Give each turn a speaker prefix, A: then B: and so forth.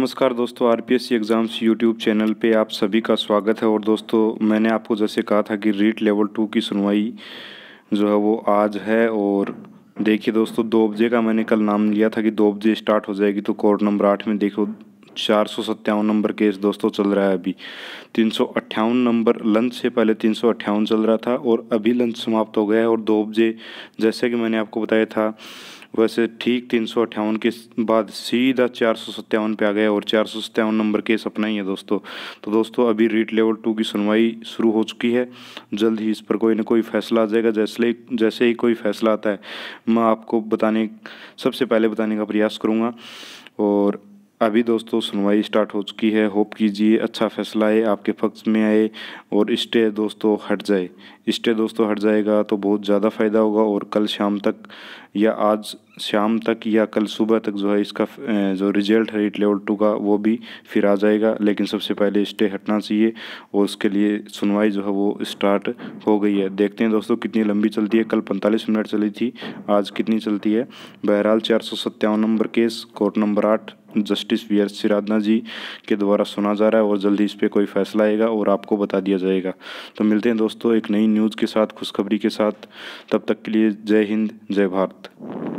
A: नमस्कार दोस्तों सी exams YouTube channel पे आप सभी का स्वागत है और दोस्तों मैंने आपको जैसे कहा था कि रीट लेवल टू की सुनवाई जो है वो आज है और देखिए दोस्तों दो बजे का मैंने कल नाम लिया था कि दो बजे स्टार्ट हो जाएगी तो कोर्ट नंबर आठ में देखो चार सौ सत्तावन नंबर केस दोस्तों चल रहा है अभी तीन सौ अट्ठावन नंबर लंच से पहले तीन सौ अट्ठावन चल रहा था और अभी लंच समाप्त हो गया है और दो बजे जैसे कि मैंने आपको बताया था वैसे ठीक तीन सौ अट्ठावन के बाद सीधा चार सौ सत्तावन पर आ गया और चार सौ सत्तावन नंबर केस अपना ही है दोस्तों तो दोस्तों अभी रीट लेवल टू की सुनवाई शुरू हो चुकी है जल्द ही इस पर कोई ना कोई फैसला आ जाएगा जैसे जैसे ही कोई फैसला आता है मैं आपको बताने सबसे पहले बताने का प्रयास करूँगा और अभी दोस्तों सुनवाई स्टार्ट हो चुकी है होप कीजिए अच्छा फैसला आए आपके पक्ष में आए और स्टे दोस्तों हट जाए स्टे दोस्तों हट जाएगा तो बहुत ज़्यादा फ़ायदा होगा और कल शाम तक या आज शाम तक या कल सुबह तक जो है इसका जो रिजल्ट है एट लेवल टू का वो भी फिर आ जाएगा लेकिन सबसे पहले स्टे हटना चाहिए और उसके लिए सुनवाई जो है वो स्टार्ट हो गई है देखते हैं दोस्तों कितनी लंबी चलती है कल पैंतालीस मिनट चली थी आज कितनी चलती है बहरहाल चार नंबर केस कोर्ट नंबर आठ justice V R Siradna ji के द्वारा सुना जा रहा है और जल्दी इस पर कोई फैसला आएगा और आपको बता दिया जाएगा तो मिलते हैं दोस्तों एक नई न्यूज़ के साथ खुशखबरी के साथ तब तक के लिए जय हिंद जय भारत